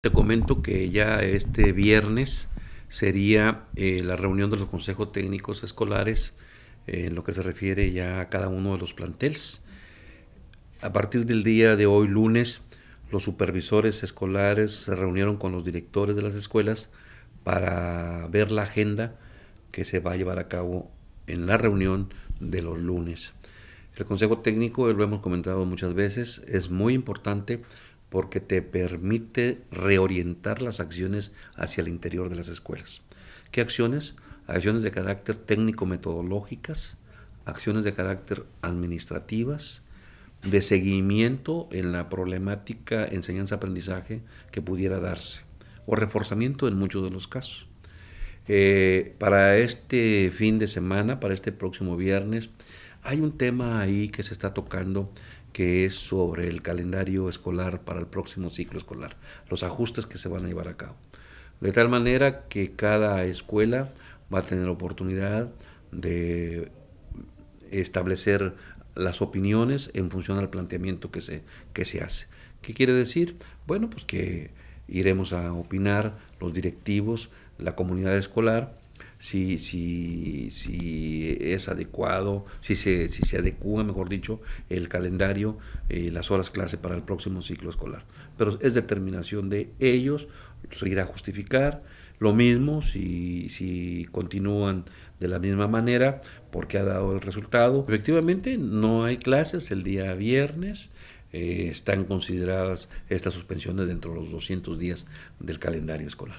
Te comento que ya este viernes sería eh, la reunión de los consejos técnicos escolares eh, en lo que se refiere ya a cada uno de los planteles. A partir del día de hoy, lunes, los supervisores escolares se reunieron con los directores de las escuelas para ver la agenda que se va a llevar a cabo en la reunión de los lunes. El Consejo Técnico, lo hemos comentado muchas veces, es muy importante porque te permite reorientar las acciones hacia el interior de las escuelas. ¿Qué acciones? Acciones de carácter técnico-metodológicas, acciones de carácter administrativas, de seguimiento en la problemática enseñanza-aprendizaje que pudiera darse, o reforzamiento en muchos de los casos. Eh, para este fin de semana, para este próximo viernes, hay un tema ahí que se está tocando que es sobre el calendario escolar para el próximo ciclo escolar, los ajustes que se van a llevar a cabo. De tal manera que cada escuela va a tener oportunidad de establecer las opiniones en función al planteamiento que se, que se hace. ¿Qué quiere decir? Bueno, pues que iremos a opinar los directivos, la comunidad escolar, si, si es adecuado, si se, si adecua, mejor dicho, el calendario, eh, las horas clase para el próximo ciclo escolar. Pero es determinación de ellos, se irá a justificar. Lo mismo si, si continúan de la misma manera, porque ha dado el resultado. Efectivamente, no hay clases el día viernes. Eh, están consideradas estas suspensiones dentro de los 200 días del calendario escolar.